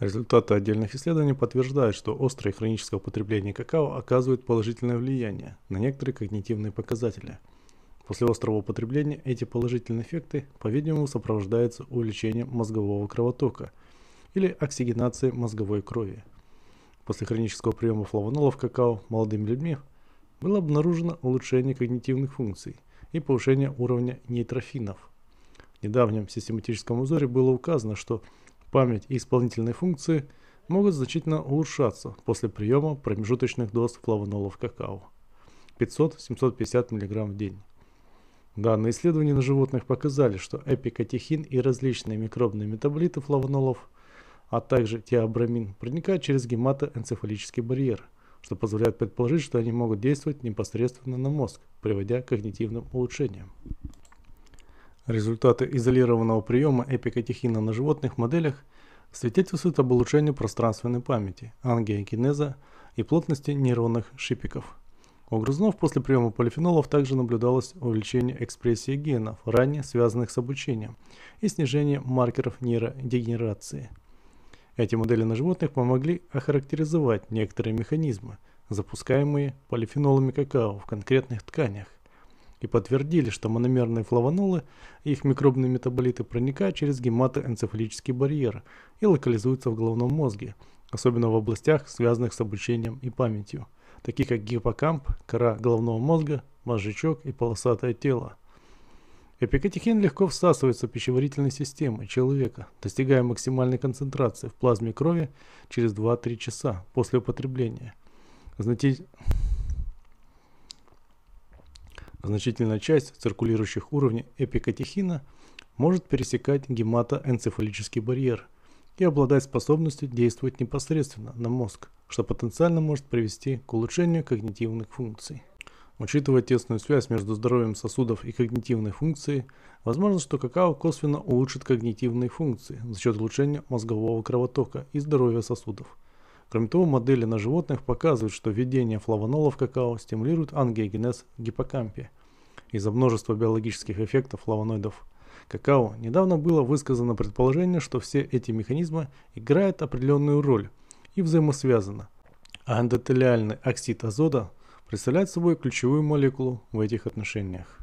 Результаты отдельных исследований подтверждают, что острое хроническое употребление какао оказывает положительное влияние на некоторые когнитивные показатели. После острого употребления эти положительные эффекты, по-видимому, сопровождаются увеличением мозгового кровотока или оксигенацией мозговой крови. После хронического приема флавонолов какао молодыми людьми было обнаружено улучшение когнитивных функций и повышение уровня нейтрофинов. В недавнем систематическом узоре было указано, что память и исполнительные функции могут значительно улучшаться после приема промежуточных доз флавонолов какао 500-750 мг в день. Данные исследования на животных показали, что эпикатехин и различные микробные метаболиты флавонолов, а также тиабрамин, проникают через гематоэнцефалический барьер, что позволяет предположить, что они могут действовать непосредственно на мозг, приводя к когнитивным улучшениям. Результаты изолированного приема эпикатехина на животных моделях свидетельствуют об улучшении пространственной памяти, ангиокинеза и плотности нейронных шипиков. У грызунов после приема полифенолов также наблюдалось увеличение экспрессии генов, ранее связанных с обучением, и снижение маркеров нейродегенерации. Эти модели на животных помогли охарактеризовать некоторые механизмы, запускаемые полифенолами какао в конкретных тканях и подтвердили, что мономерные флавонолы и их микробные метаболиты проникают через гематоэнцефалический барьер и локализуются в головном мозге, особенно в областях, связанных с обучением и памятью, таких как гиппокамп, кора головного мозга, мозжечок и полосатое тело. Эпикатехин легко всасывается в пищеварительной системы человека, достигая максимальной концентрации в плазме крови через 2-3 часа после употребления. Значит Значительная часть циркулирующих уровней эпикатехина может пересекать гематоэнцефалический барьер и обладать способностью действовать непосредственно на мозг, что потенциально может привести к улучшению когнитивных функций. Учитывая тесную связь между здоровьем сосудов и когнитивной функцией, возможно, что какао косвенно улучшит когнитивные функции за счет улучшения мозгового кровотока и здоровья сосудов – Кроме того, модели на животных показывают, что введение флавонола в какао стимулирует ангиогенез гиппокампе. Из-за множества биологических эффектов флавоноидов какао недавно было высказано предположение, что все эти механизмы играют определенную роль и взаимосвязаны. А эндотелиальный оксид азота представляет собой ключевую молекулу в этих отношениях.